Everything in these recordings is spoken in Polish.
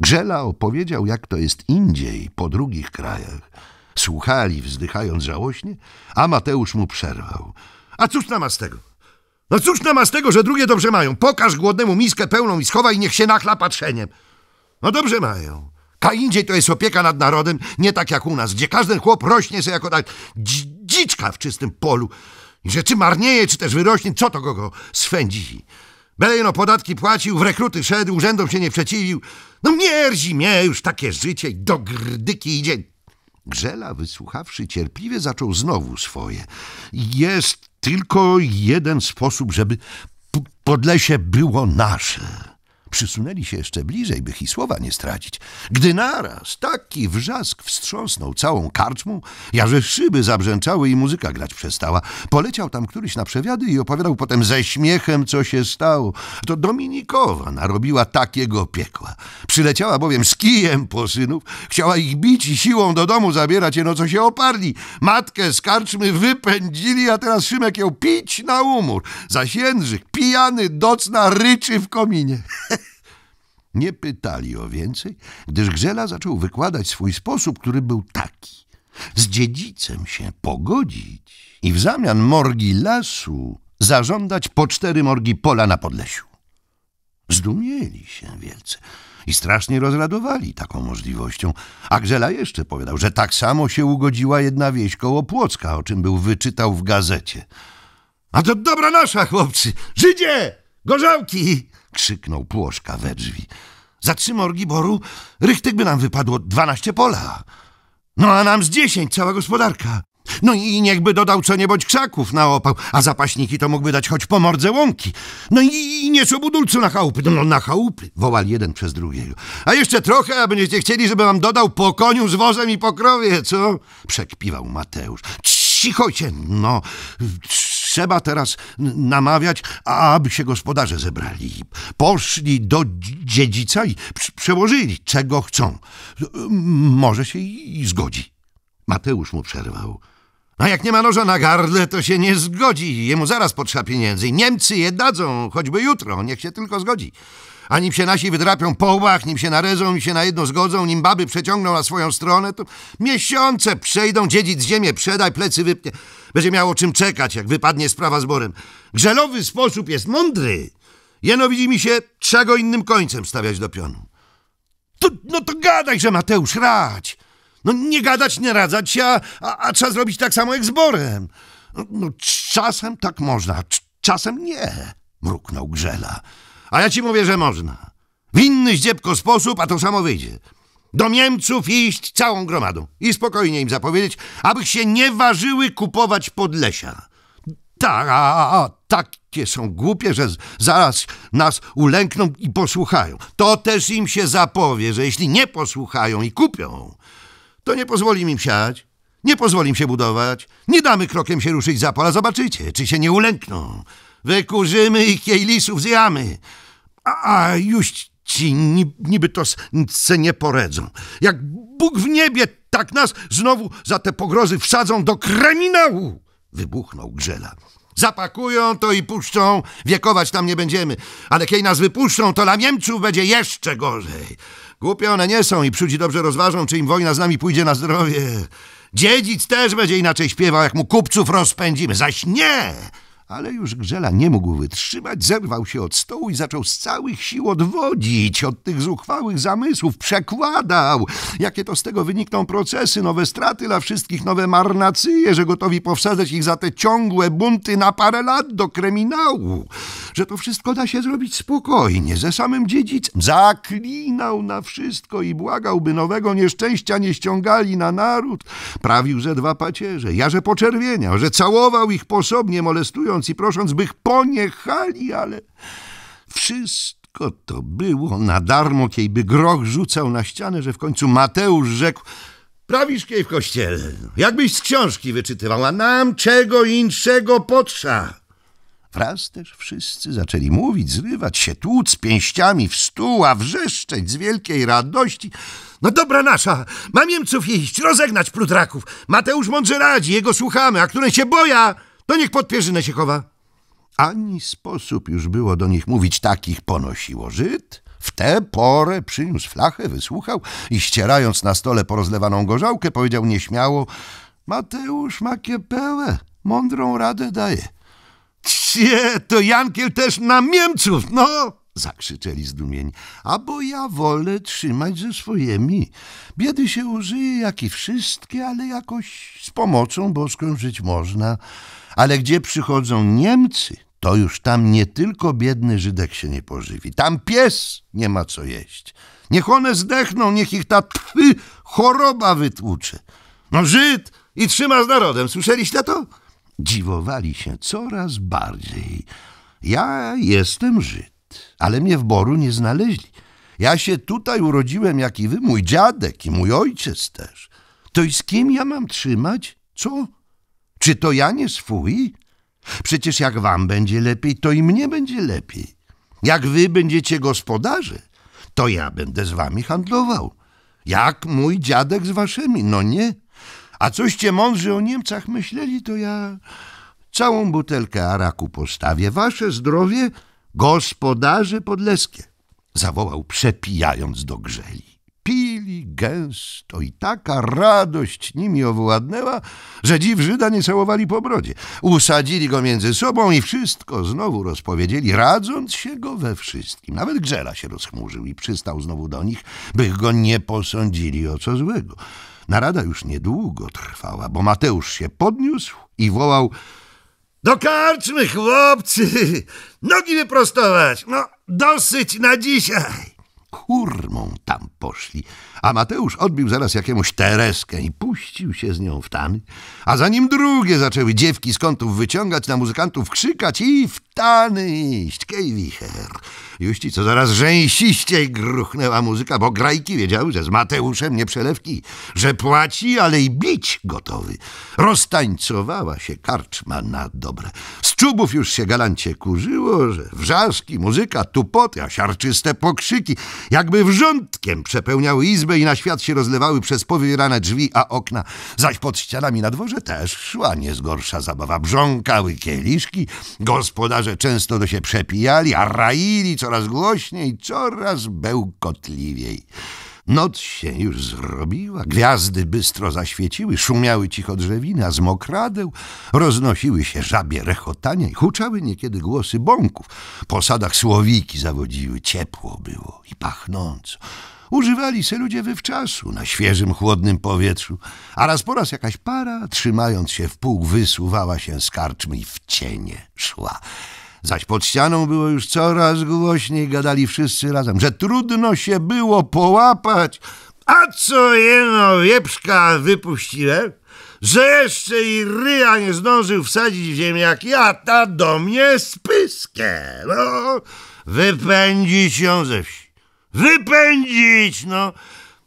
Grzela opowiedział, jak to jest indziej, po drugich krajach. Słuchali, wzdychając żałośnie, a Mateusz mu przerwał. A cóż nam z tego? No cóż nam z tego, że drugie dobrze mają? Pokaż głodnemu miskę pełną i schowaj, niech się nachla patrzeniem. No dobrze mają. Ta indziej to jest opieka nad narodem, nie tak jak u nas, gdzie każdy chłop rośnie sobie jako tak dziczka w czystym polu. I że czy marnieje, czy też wyrośnie, co to go, go swędzi. Belejno podatki płacił, w rekruty szedł, urzędom się nie przeciwił. No mierzi mnie już takie życie i do grdyki idzie. Grzela, wysłuchawszy cierpliwie, zaczął znowu swoje. Jest tylko jeden sposób, żeby Podlesie było nasze. Przysunęli się jeszcze bliżej, by słowa nie stracić. Gdy naraz taki wrzask wstrząsnął całą karczmą, jaże szyby zabrzęczały i muzyka grać przestała. Poleciał tam któryś na przewiady i opowiadał potem ze śmiechem, co się stało. To Dominikowa narobiła takiego piekła. Przyleciała bowiem z kijem po synów, chciała ich bić i siłą do domu zabierać, no co się oparli. Matkę z karczmy wypędzili, a teraz Szymek ją pić na umór. Zaś Jędrzyk, pijany, docna, ryczy w kominie. Nie pytali o więcej, gdyż Grzela zaczął wykładać swój sposób, który był taki. Z dziedzicem się pogodzić i w zamian morgi lasu zażądać po cztery morgi pola na Podlesiu. Zdumieli się wielce i strasznie rozradowali taką możliwością. A Grzela jeszcze powiadał, że tak samo się ugodziła jedna wieś koło Płocka, o czym był wyczytał w gazecie. A to dobra nasza, chłopcy! Żydzie! Gorzałki! krzyknął Płoszka we drzwi. Za trzy morgi boru rychtyk by nam wypadło dwanaście pola. No a nam z dziesięć cała gospodarka. No i niechby dodał co niebądź krzaków na opał, a zapaśniki to mógłby dać choć po mordze łąki. No i, i nieco budulcu na chałupy. No, no na chałupy, wołali jeden przez drugiego. A jeszcze trochę, a będziecie chcieli, żeby wam dodał po koniu z wozem i po krowie, co? Przekpiwał Mateusz. się, no, Trzeba teraz namawiać, aby się gospodarze zebrali. Poszli do dziedzica i przełożyli, czego chcą. Może się i zgodzi. Mateusz mu przerwał. A no jak nie ma noża na gardle, to się nie zgodzi. Jemu zaraz potrzeba pieniędzy. Niemcy je dadzą, choćby jutro. Niech się tylko zgodzi. A nim się nasi wydrapią po łbach, nim się narezą, nim się na jedno zgodzą, nim baby przeciągną na swoją stronę, to miesiące przejdą, dziedzic ziemię przedaj, plecy wypnie. Będzie miało czym czekać, jak wypadnie sprawa z borem. Grzelowy sposób jest mądry. Jeno widzi mi się, czego innym końcem stawiać do pionu. To, no to gadaj, że Mateusz, radź. No nie gadać, nie radzać, a, a, a trzeba zrobić tak samo jak z borem. No, no czasem tak można, czasem nie, mruknął Grzela. A ja ci mówię, że można. W inny zdziepko sposób, a to samo wyjdzie. Do Niemców iść całą gromadą i spokojnie im zapowiedzieć, abych się nie ważyły kupować Podlesia. Tak, a, a, takie są głupie, że zaraz nas ulękną i posłuchają. To też im się zapowie, że jeśli nie posłuchają i kupią, to nie pozwolimy im siać, nie pozwolimy się budować, nie damy krokiem się ruszyć za pola. Zobaczycie, czy się nie ulękną. Wykurzymy ich kielisów zjamy. A, a już ci niby to se nie poredzą. Jak Bóg w niebie, tak nas znowu za te pogrozy wsadzą do kryminału! Wybuchnął Grzela. Zapakują to i puszczą, wiekować tam nie będziemy. Ale kiedy nas wypuszczą, to dla Niemców będzie jeszcze gorzej. Głupie one nie są i przudzi dobrze rozważą, czy im wojna z nami pójdzie na zdrowie. Dziedzic też będzie inaczej śpiewał, jak mu kupców rozpędzimy. Zaś nie! Ale już Grzela nie mógł wytrzymać, zerwał się od stołu i zaczął z całych sił odwodzić od tych zuchwałych zamysłów, przekładał, jakie to z tego wynikną procesy, nowe straty dla wszystkich, nowe marnacyje, że gotowi powsadzać ich za te ciągłe bunty na parę lat do kryminału że to wszystko da się zrobić spokojnie, ze samym dziedzicem. Zaklinał na wszystko i błagał, by nowego nieszczęścia nie ściągali na naród. Prawił ze dwa pacierze, ja że poczerwieniał, że całował ich posobnie, molestując i prosząc, bych poniechali, ale wszystko to było na darmo, kiedyby groch rzucał na ścianę, że w końcu Mateusz rzekł Prawisz kiej w kościele, jakbyś z książki wyczytywała, nam czego inszego potrza. Wraz też wszyscy zaczęli mówić, zrywać się, tłuc pięściami w stół, a wrzeszczeć z wielkiej radości. No dobra nasza, ma Niemców iść, rozegnać plutraków. Mateusz mądrze radzi, jego słuchamy, a które się boja, to niech pod pierzynę się chowa. Ani sposób już było do nich mówić, takich ponosiło Żyd. W tę porę przyniósł flachę, wysłuchał i ścierając na stole porozlewaną gorzałkę, powiedział nieśmiało – Mateusz ma kiepełę, mądrą radę daje – Cie, to Jankiel też na Niemców, no! Zakrzyczeli zdumieni. A bo ja wolę trzymać ze swojemi. Biedy się użyje, jak i wszystkie, ale jakoś z pomocą boską żyć można. Ale gdzie przychodzą Niemcy, to już tam nie tylko biedny Żydek się nie pożywi. Tam pies nie ma co jeść. Niech one zdechną, niech ich ta twy choroba wytłucze. No Żyd i trzyma z narodem. Słyszeliście to? Dziwowali się coraz bardziej. Ja jestem Żyd, ale mnie w Boru nie znaleźli. Ja się tutaj urodziłem jak i wy, mój dziadek i mój ojciec też. To i z kim ja mam trzymać? Co? Czy to ja nie swój? Przecież jak wam będzie lepiej, to i mnie będzie lepiej. Jak wy będziecie gospodarze, to ja będę z wami handlował. Jak mój dziadek z waszymi, no nie? A coście mądrzy o Niemcach myśleli, to ja całą butelkę araku postawię. Wasze zdrowie, gospodarze podleskie, zawołał przepijając do grzeli. Pili gęsto i taka radość nimi owładnęła, że dziw Żyda nie całowali po brodzie. Usadzili go między sobą i wszystko znowu rozpowiedzieli, radząc się go we wszystkim. Nawet Grzela się rozchmurzył i przystał znowu do nich, bych go nie posądzili o co złego. Narada już niedługo trwała, bo Mateusz się podniósł i wołał do karczmy, chłopcy! Nogi wyprostować! No, dosyć na dzisiaj! Hurmą tam poszli, a Mateusz odbił zaraz jakiemuś Tereskę i puścił się z nią w tany, a za nim drugie zaczęły dziewki z kątów wyciągać, na muzykantów krzykać i w stany iść, kej wicher. Juści co zaraz rzęsiściej gruchnęła muzyka, bo grajki wiedziały, że z Mateuszem nie przelewki, że płaci, ale i bić gotowy. Roztańcowała się karczma na dobre. Z czubów już się galancie kurzyło, że wrzaski, muzyka, tupoty, a siarczyste pokrzyki jakby wrzątkiem przepełniały izbę i na świat się rozlewały przez powierane drzwi, a okna. Zaś pod ścianami na dworze też szła niezgorsza zabawa. Brząkały kieliszki, gospodarze że często do się przepijali, a raili coraz głośniej, coraz bełkotliwiej. Noc się już zrobiła, gwiazdy bystro zaświeciły, szumiały cicho drzewiny, a z mokradeł roznosiły się żabie rechotania i huczały niekiedy głosy bąków. Po sadach słowiki zawodziły, ciepło było i pachnąco. Używali se ludzie wywczasu, na świeżym, chłodnym powietrzu, a raz po raz jakaś para, trzymając się w pół, wysuwała się z karczmy i w cienie szła. Zaś pod ścianą było już coraz głośniej, gadali wszyscy razem, że trudno się było połapać. A co jeno wieprzka wypuściłem? że jeszcze i ryja nie zdążył wsadzić w ziemniaki, ja ta do mnie spyskę. No, wypędzić ją ze wsi. Wypędzić, no!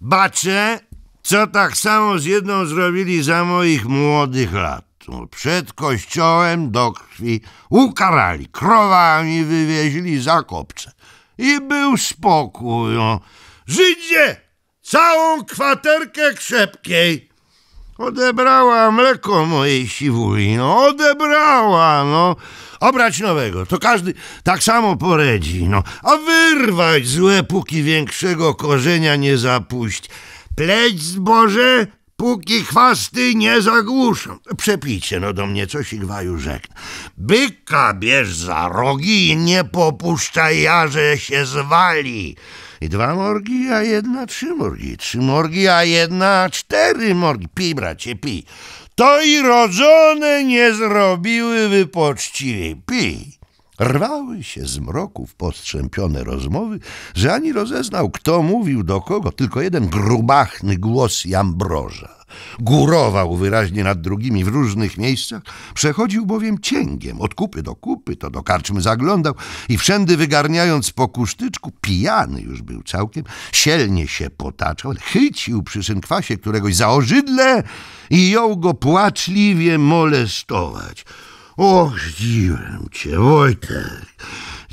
Baczę, co tak samo z jedną zrobili za moich młodych lat. Przed kościołem do krwi ukarali, krowami wywieźli za kopce. I był spokój, no. Żydzie, całą kwaterkę krzepkiej. Odebrała mleko mojej siwuli, no odebrała, no. Obrać nowego, to każdy tak samo poredzi, no. A wyrwać złe, póki większego korzenia nie zapuść. Pleć zboże, póki chwasty nie zagłuszą. Przepijcie, no do mnie coś Igwaju rzekł. Byka bierz za rogi i nie popuszczaj, że się zwali dwa morgi, a jedna trzy morgi, trzy morgi, a jedna cztery morgi. Pij, bracie, pij. To i rodzone nie zrobiły poczciwie. Pij. Rwały się z mroków postrzępione rozmowy, że ani rozeznał, kto mówił do kogo, tylko jeden grubachny głos Jambroża górował wyraźnie nad drugimi w różnych miejscach, przechodził bowiem cięgiem, od kupy do kupy, to do karczmy zaglądał i wszędy wygarniając po kusztyczku, pijany już był całkiem, sielnie się potaczał, chycił przy synkwasie któregoś za ożydle i jął go płaczliwie molestować. Och, zdziwiłem cię, Wojtek.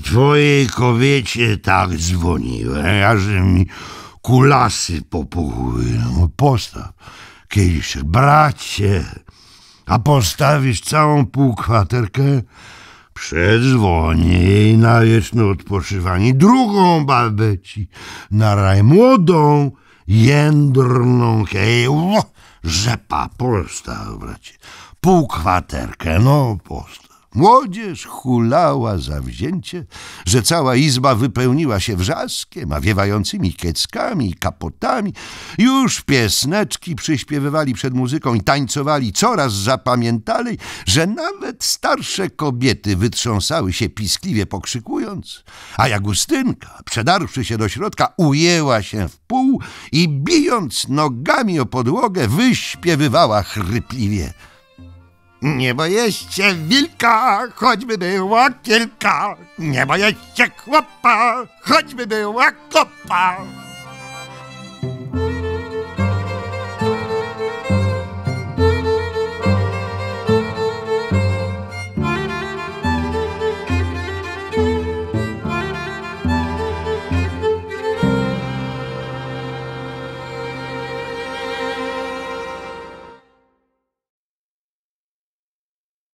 Twojej kobiecie tak dzwoniłem, aż mi kulasy popuchły. No, postaw kieliszek. Bracie, a postawisz całą półkwaterkę, przedzwonię jej na wieczne odpoczywanie. Drugą babę ci na raj młodą, jędrną, hej, rzepa, postaw, bracie. Półkwaterkę, no postaw. Młodzież hulała zawzięcie, że cała izba wypełniła się wrzaskiem, a wiewającymi keckami i kapotami. Już piesneczki przyśpiewywali przed muzyką i tańcowali coraz zapamiętalej, że nawet starsze kobiety wytrząsały się piskliwie pokrzykując, a Jagustynka, przedarwszy się do środka, ujęła się w pół i bijąc nogami o podłogę, wyśpiewywała chrypliwie – nie boję się wilka, choćby była kilka. Nie boję się chłopa, choćby była kopa.